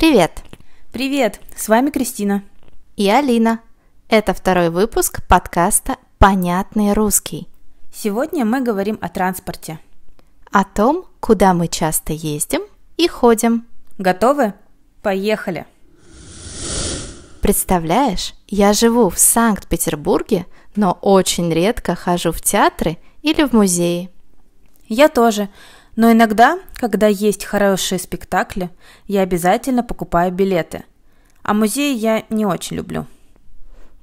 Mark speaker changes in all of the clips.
Speaker 1: Привет! Привет! С вами Кристина. И Алина. Это второй выпуск подкаста «Понятный русский». Сегодня мы говорим о транспорте. О том, куда мы часто ездим и ходим. Готовы? Поехали! Представляешь, я живу в Санкт-Петербурге, но очень редко хожу в театры или в музеи. Я тоже. Но иногда, когда есть хорошие спектакли, я обязательно покупаю билеты. А музеи я не очень люблю.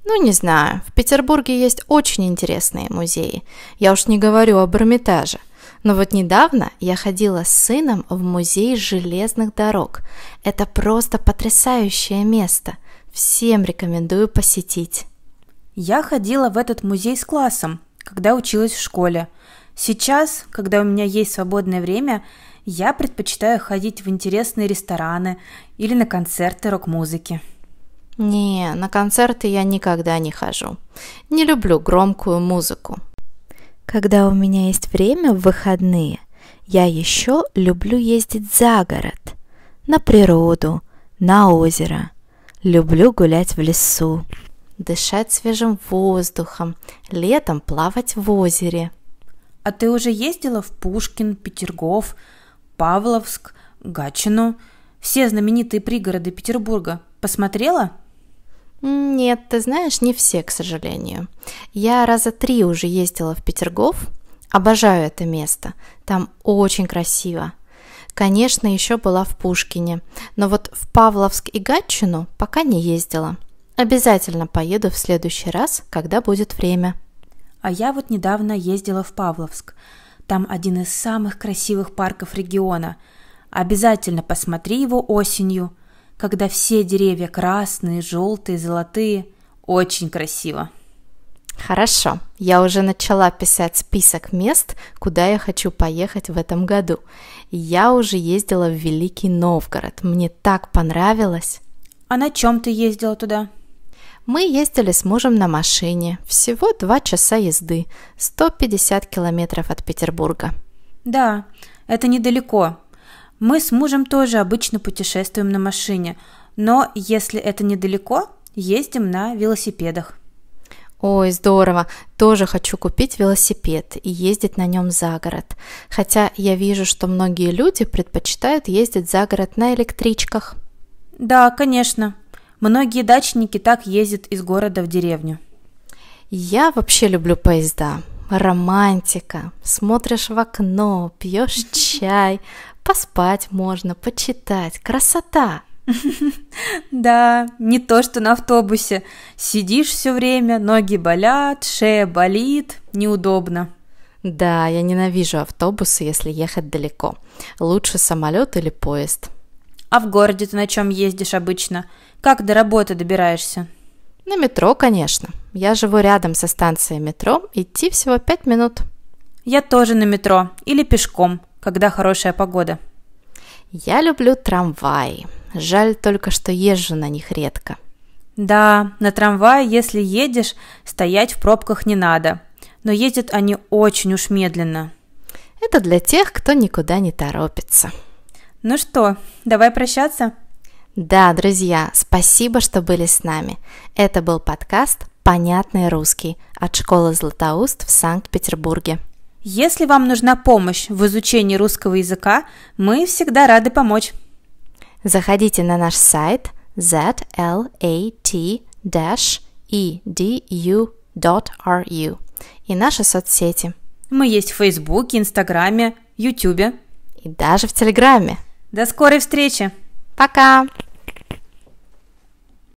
Speaker 1: Ну, не знаю. В Петербурге есть очень интересные музеи. Я уж не говорю об Эрмитаже. Но вот недавно я ходила с сыном в музей железных дорог. Это просто потрясающее место. Всем рекомендую посетить. Я ходила в этот музей с классом, когда училась в школе. Сейчас, когда у меня есть свободное время, я предпочитаю ходить в интересные рестораны или на концерты рок-музыки. Не, на концерты я никогда не хожу. Не люблю громкую музыку. Когда у меня есть время в выходные, я еще люблю ездить за город, на природу, на озеро. Люблю гулять в лесу, дышать свежим воздухом, летом плавать в озере – а ты уже ездила в Пушкин, Петергоф, Павловск, Гатчину? Все знаменитые пригороды Петербурга. Посмотрела?» «Нет, ты знаешь, не все, к сожалению. Я раза три уже ездила в Петергоф. Обожаю это место. Там очень красиво. Конечно, еще была в Пушкине, но вот в Павловск и Гатчину пока не ездила. Обязательно поеду в следующий раз, когда будет время». А я вот недавно ездила в Павловск. Там один из самых красивых парков региона. Обязательно посмотри его осенью, когда все деревья красные, желтые, золотые. Очень красиво. Хорошо, я уже начала писать список мест, куда я хочу поехать в этом году. Я уже ездила в Великий Новгород, мне так понравилось. А на чем ты ездила туда? Мы ездили с мужем на машине. Всего два часа езды. 150 километров от Петербурга. Да, это недалеко. Мы с мужем тоже обычно путешествуем на машине. Но если это недалеко, ездим на велосипедах. Ой, здорово. Тоже хочу купить велосипед и ездить на нем за город. Хотя я вижу, что многие люди предпочитают ездить за город на электричках. Да, конечно. Многие дачники так ездят из города в деревню. Я вообще люблю поезда. Романтика. Смотришь в окно, пьешь чай, поспать можно, почитать. Красота! Да, не то, что на автобусе. Сидишь все время, ноги болят, шея болит, неудобно. Да, я ненавижу автобусы, если ехать далеко. Лучше самолет или поезд. А в городе ты на чем ездишь обычно? Как до работы добираешься? На метро, конечно. Я живу рядом со станцией метро, идти всего пять минут. Я тоже на метро или пешком, когда хорошая погода. Я люблю трамваи. Жаль только, что езжу на них редко. Да, на трамвае, если едешь, стоять в пробках не надо. Но ездят они очень уж медленно. Это для тех, кто никуда не торопится. Ну что, давай прощаться? Да, друзья, спасибо, что были с нами. Это был подкаст «Понятный русский» от школы «Златоуст» в Санкт-Петербурге. Если вам нужна помощь в изучении русского языка, мы всегда рады помочь. Заходите на наш сайт zlat-edu.ru и наши соцсети. Мы есть в Фейсбуке, Инстаграме, Ютубе И даже в Телеграме. До скорой встречи. Пока.